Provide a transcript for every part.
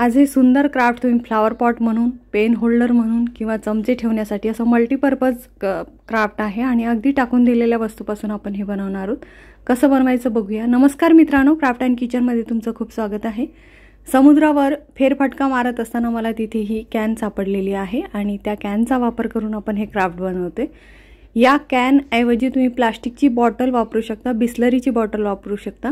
आज हे सुंदर क्राफ्ट तुम्ही फ्लावर पॉट म्हणून पेन होल्डर म्हणून किंवा चमचे ठेवण्यासाठी असं मल्टीपर्पज क्राफ्ट आहे आणि अगदी टाकून दिलेल्या वस्तूपासून आपण हे बनवणार आहोत कसं बनवायचं बघूया नमस्कार मित्रांनो क्राफ्ट अँड किचनमध्ये तुमचं खूप स्वागत आहे समुद्रावर फेरफटका मारत असताना मला तिथे ही कॅन सापडलेली आहे आणि त्या कॅनचा वापर करून आपण हे क्राफ्ट बनवते या कॅनऐवजी तुम्ही प्लास्टिकची बॉटल वापरू शकता बिस्लरीची बॉटल वापरू शकता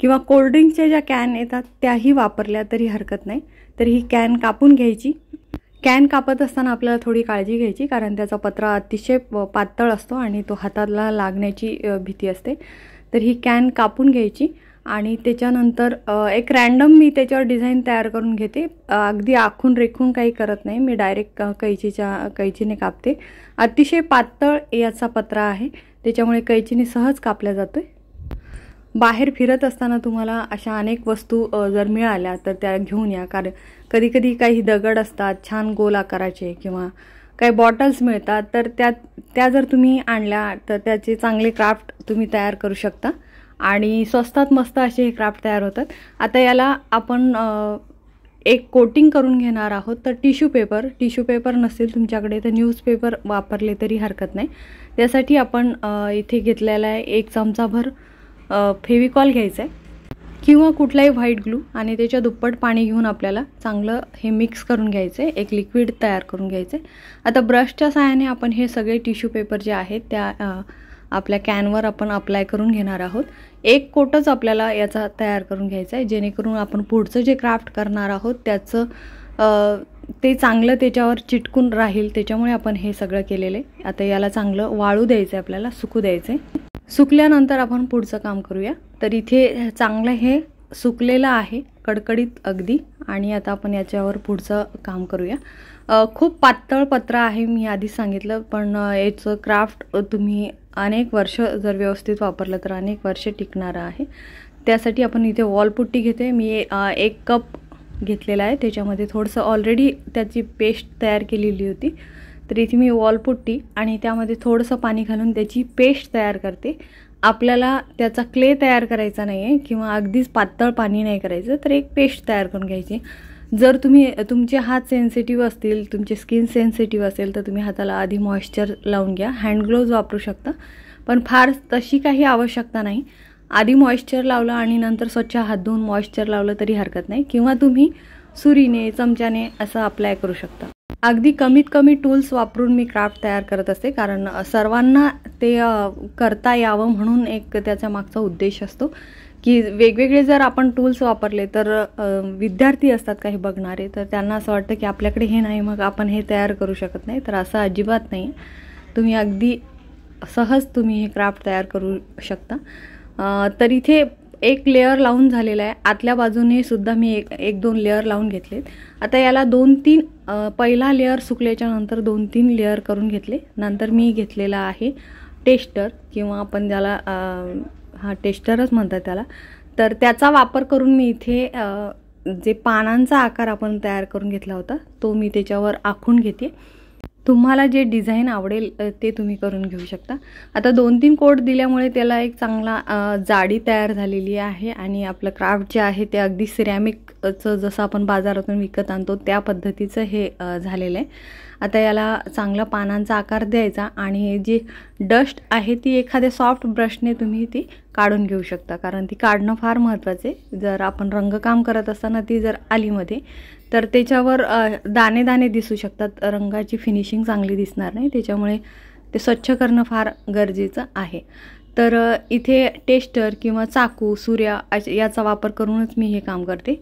किंवा कोल्ड्रिंकच्या ज्या कॅन येतात त्याही वापरल्या तरी हरकत नाही तर ही कॅन कापून घ्यायची कॅन कापत असताना आपल्याला थोडी काळजी घ्यायची कारण त्याचा पत्रा अतिशय पातळ असतो आणि तो हाताला लागण्याची भीती असते तर ही कॅन कापून घ्यायची आणि त्याच्यानंतर एक रँडम मी त्याच्यावर डिझाईन तयार करून घेते अगदी आखून रेखून काही करत नाही मी डायरेक्ट कैचीच्या कैचीने कापते अतिशय पातळ याचा पत्रा आहे त्याच्यामुळे कैचीने सहज कापल्या जातो बाहेर फिरत असताना तुम्हाला अशा अनेक वस्तू जर मिळाल्या तर त्या घेऊन या कारण कधीकधी काही दगड असतात छान गोल आकाराचे किंवा काही बॉटल्स मिळतात तर त्या त्या जर तुम्ही आणल्या तर त्याचे चांगले क्राफ्ट तुम्ही तयार करू शकता आणि स्वस्तात मस्त असे हे क्राफ्ट तयार होतात आता याला आपण एक कोटिंग करून घेणार आहोत तर टिश्यू पेपर टिश्यू पेपर नसेल तुमच्याकडे तर न्यूजपेपर वापरले तरी हरकत नाही त्यासाठी आपण इथे घेतलेला आहे एक चमचाभर फेविकॉल घ्यायचा आहे किंवा कुठलाही व्हाईट ग्लू आणि त्याच्या दुप्पट पाणी घेऊन आपल्याला चांगलं हे मिक्स करून घ्यायचं आहे एक लिक्विड तयार करून घ्यायचं आहे आता ब्रशच्या साहाय्याने आपण हे सगळे टिश्यू पेपर जे आहेत त्या आपल्या कॅनवर आपण अप्लाय करून घेणार आहोत एक कोटच आपल्याला याचा तयार करून घ्यायचा आहे जेणेकरून आपण पुढचं जे क्राफ्ट करणार आहोत त्याचं ते चांगलं त्याच्यावर चिटकून राहील त्याच्यामुळे आपण हे सगळं केलेलं आहे आता याला चांगलं वाळू द्यायचं आहे आपल्याला सुकू द्यायचं आहे सुकल्यानंतर आपण पुढचं काम करूया तर इथे चांगलं हे सुकलेलं आहे कडकडीत अगदी आणि आता आपण याच्यावर पुढचं काम करूया खूप पातळ पत्र आहे मी आधीच सांगितलं पण याचं क्राफ्ट तुम्ही अनेक वर्ष जर व्यवस्थित वापरलं तर अनेक वर्ष टिकणारं आहे त्यासाठी आपण इथे वॉलपुट्टी घेते मी एक कप घेतलेला आहे त्याच्यामध्ये थोडंसं ऑलरेडी त्याची पेस्ट तयार केलेली होती तर इथे मी वॉलपुट्टी आणि त्यामध्ये थोडंसं पाणी घालून त्याची पेस्ट तयार करते आपल्याला त्याचा क्ले तयार करायचा नाही आहे किंवा अगदीच पातळ पाणी नाही करायचं तर एक पेस्ट तयार करून घ्यायची जर तुम्ही तुमचे हात सेन्सिटिव्ह असतील तुमचे स्किन सेन्सिटिव्ह असेल तर तुम्ही हाताला आधी मॉइश्चर लावून घ्या हँड ग्लोव्ज वापरू शकता पण फार तशी काही आवश्यकता नाही आधी मॉइश्चर लावलं आणि नंतर स्वच्छ हात धुवून मॉइश्चर लावलं तरी हरकत नाही किंवा तुम्ही सुरीने चमच्याने असं अप्लाय करू शकता अगदी कमीत कमी टूल्स वापरून मी क्राफ्ट तयार करत असते कारण सर्वांना ते करता यावं म्हणून एक त्याच्या मागचा उद्देश असतो की वेगवेगळे जर आपण टूल्स वापरले तर विद्यार्थी असतात काही बघणारे तर त्यांना असं वाटतं की आपल्याकडे हे नाही मग आपण हे तयार करू शकत नाही तर असं अजिबात नाही तुम्ही अगदी सहज तुम्ही हे क्राफ्ट तयार करू शकता तर इथे एक लेअर लावून झालेला आहे आतल्या बाजूने सुद्धा मी एक एक दोन लेअर लावून घेतलेत आता याला दोन तीन पहिला लेअर सुकल्याच्या नंतर दोन तीन लेअर करून घेतले नंतर मी घेतलेला आहे टेस्टर किंवा आपण ज्याला हा टेस्टरच म्हणतात त्याला तर त्याचा वापर करून मी इथे जे पानांचा आकार आपण तयार करून घेतला होता तो मी त्याच्यावर आखून घेते तुम्हाला जे डिझाईन आवडेल ते तुम्ही करून घेऊ शकता आता दोन तीन कोट दिल्यामुळे त्याला एक चांगला जाडी तयार झालेली आहे आणि आपलं क्राफ्ट जे आहे ते अगदी सिरॅमिकचं जसं आपण बाजारातून विकत आणतो त्या पद्धतीचं हे झालेलं आहे आता याला चांगला पानांचा आकार द्यायचा आणि हे जी डस्ट आहे ती एखाद्या सॉफ्ट ब्रशने तुम्ही ती काढून घेऊ शकता कारण ती काढणं फार महत्त्वाचे जर आपण रंगकाम करत असताना ती जर आलीमध्ये तर त्याच्यावर दाणे दाणे दिसू शकतात रंगाची फिनिशिंग चांगली दिसणार नाही त्याच्यामुळे ते स्वच्छ करणं फार गरजेचं आहे तर इथे टेस्टर किंवा चाकू सूर्या याचा वापर करूनच मी हे काम करते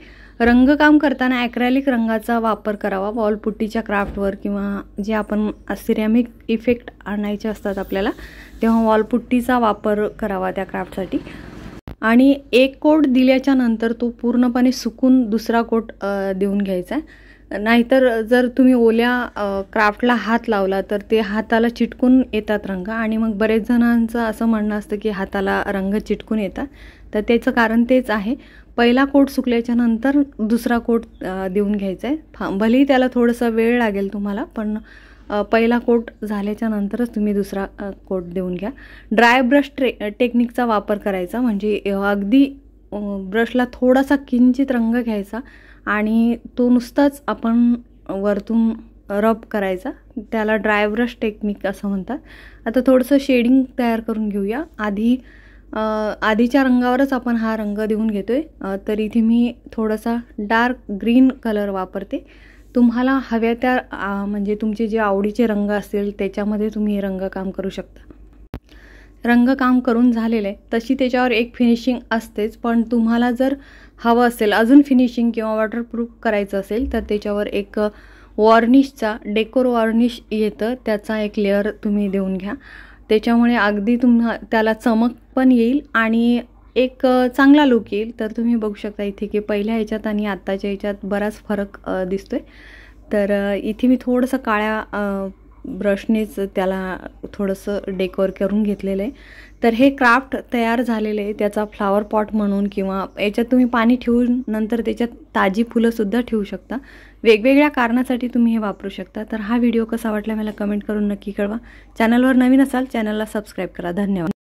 रंगकाम करताना ॲक्रॅलिक रंगाचा वापर करावा वॉलपुट्टीच्या क्राफ्टवर किंवा जे आपण सिरॅमिक इफेक्ट आणायचे असतात आपल्याला तेव्हा वॉलपुट्टीचा वापर करावा त्या क्राफ्टसाठी आणि एक कोट दिल्याच्या नंतर तो पूर्णपणे सुकून दुसरा कोट देऊन घ्यायचा आहे नाहीतर जर तुम्ही ओल्या क्राफ्टला हात लावला तर ते हाताला चिटकून येतात रंग आणि मग बरेच जणांचं असं म्हणणं असतं की हाताला रंग चिटकून येतात तर त्याचं कारण तेच आहे पहिला कोट सुकल्याच्या नंतर दुसरा कोट देऊन घ्यायचा आहे फा भलेही त्याला थोडासा वेळ लागेल तुम्हाला पण पहिला कोट झाल्याच्या नंतरच तुम्ही दुसरा कोट देऊन घ्या ड्राय ब्रश ट्रे टेक्निकचा वापर करायचा म्हणजे अगदी ब्रशला थोडासा किंचित रंग घ्यायचा आणि तो नुसताच आपण वरतून रब करायचा त्याला ब्रश टेक्निक असं म्हणतात आता थोडंसं शेडिंग तयार करून घेऊया आधी आधीच्या रंगावरच आपण हा रंग देऊन घेतो आहे तर इथे मी थोडासा डार्क ग्रीन कलर वापरते तुम्हाला हव्या त्या म्हणजे तुमचे जे आवडीचे रंग असतील त्याच्यामध्ये तुम्ही हे काम करू शकता रंगकाम करून झालेलं आहे तशी त्याच्यावर एक फिनिशिंग असतेच पण तुम्हाला जर हवं असेल अजून फिनिशिंग किंवा वॉटरप्रूफ करायचं असेल तर त्याच्यावर एक वॉर्निशचा डेकोर वॉर्निश येतं त्याचा एक लेअर तुम्ही देऊन घ्या त्याच्यामुळे अगदी तुम्हा त्याला चमक पण येईल आणि एक चांगला लुक येईल तर तुम्ही बघू शकता इथे की पहिल्या ह्याच्यात आणि आत्ताच्या ह्याच्यात बराच फरक दिसतोय तर इथे मी थोडंसं काळ्या ब्रशनेच त्याला थोडंसं डेकोर करून घेतलेलं आहे तर हे क्राफ्ट तयार झालेले आहे त्याचा फ्लावर पॉट म्हणून किंवा याच्यात तुम्ही पाणी ठेवून नंतर त्याच्यात ताजी फुलंसुद्धा ठेवू शकता वेगवेगळ्या कारणासाठी तुम्ही हे वापरू शकता तर हा व्हिडिओ कसा वाटला मला कमेंट करून नक्की कळवा चॅनलवर नवीन असाल चॅनलला सबस्क्राईब करा धन्यवाद